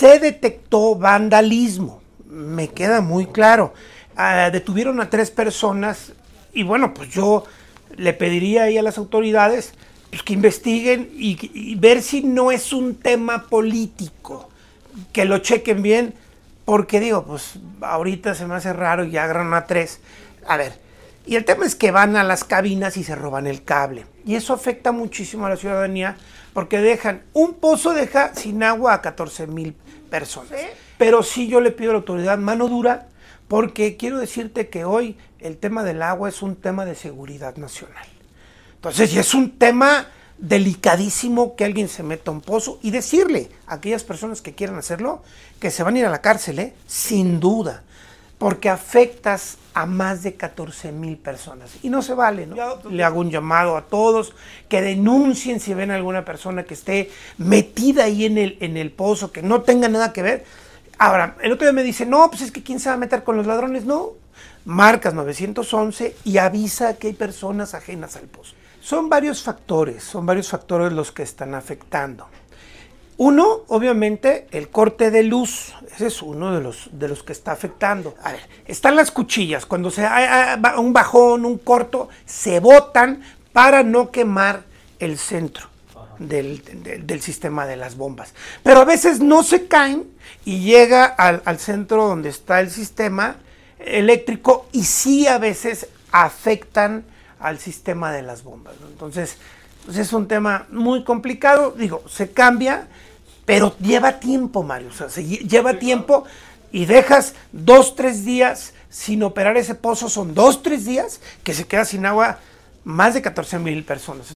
se detectó vandalismo, me queda muy claro. Ah, detuvieron a tres personas y bueno, pues yo le pediría ahí a las autoridades pues, que investiguen y, ver si no es un tema político, que lo chequen bien, porque digo, pues ahorita se me hace raro y agarran a tres. A ver, y el tema es que van a las cabinas y se roban el cable. Y eso afecta muchísimo a la ciudadanía porque dejan, un pozo deja sin agua a 14 mil personas. Pero sí yo le pido a la autoridad mano dura porque quiero decirte que hoy el tema del agua es un tema de seguridad nacional. Entonces, y es un tema delicadísimo que alguien se meta a un pozo y decirle a aquellas personas que quieran hacerlo que se van a ir a la cárcel, ¿eh? sin duda porque afectas a más de 14 mil personas. Y no se vale, ¿no? Le hago un llamado a todos que denuncien si ven a alguna persona que esté metida ahí en el, en el pozo, que no tenga nada que ver. Ahora, el otro día me dice, no, pues es que quién se va a meter con los ladrones. No, marcas 911 y avisa que hay personas ajenas al pozo. Son varios factores, son varios factores los que están afectando. Uno, obviamente, el corte de luz. Ese es uno de los, de los que está afectando. A ver, están las cuchillas. Cuando se hay un bajón, un corto, se botan para no quemar el centro del, sistema de las bombas. Pero a veces no se caen y llega al, centro donde está el sistema eléctrico y sí a veces afectan al sistema de las bombas. Entonces, pues, es un tema muy complicado, digo, se cambia, pero lleva tiempo, Mario, o sea, se lleva tiempo y dejas dos, tres días sin operar ese pozo, son dos, tres días que se queda sin agua más de 14 mil personas.